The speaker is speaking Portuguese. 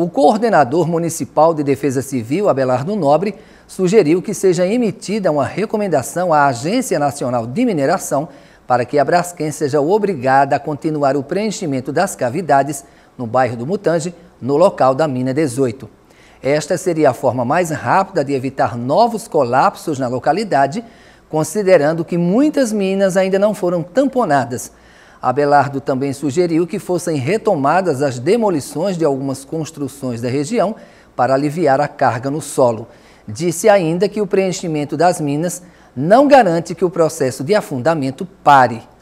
o coordenador municipal de Defesa Civil, Abelardo Nobre, sugeriu que seja emitida uma recomendação à Agência Nacional de Mineração para que a Braskem seja obrigada a continuar o preenchimento das cavidades no bairro do Mutange, no local da mina 18. Esta seria a forma mais rápida de evitar novos colapsos na localidade, considerando que muitas minas ainda não foram tamponadas Abelardo também sugeriu que fossem retomadas as demolições de algumas construções da região para aliviar a carga no solo. Disse ainda que o preenchimento das minas não garante que o processo de afundamento pare.